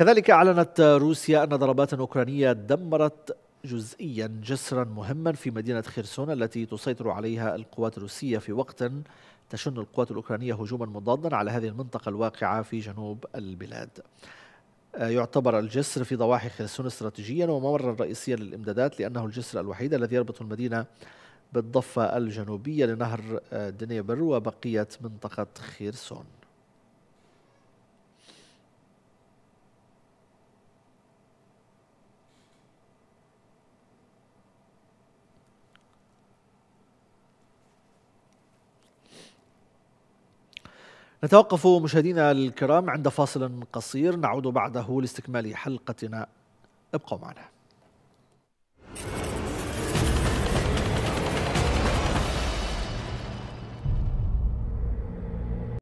كذلك أعلنت روسيا أن ضربات أوكرانية دمرت جزئيا جسرا مهما في مدينة خيرسون التي تسيطر عليها القوات الروسية في وقت تشن القوات الأوكرانية هجوما مضادا على هذه المنطقة الواقعة في جنوب البلاد آه، يعتبر الجسر في ضواحي خرسون استراتيجيا وممرا رئيسيا للإمدادات لأنه الجسر الوحيد الذي يربط المدينة بالضفة الجنوبية لنهر آه، دنيبر وبقية منطقة خيرسون نتوقف مشاهدينا الكرام عند فاصل قصير نعود بعده لاستكمال حلقتنا ابقوا معنا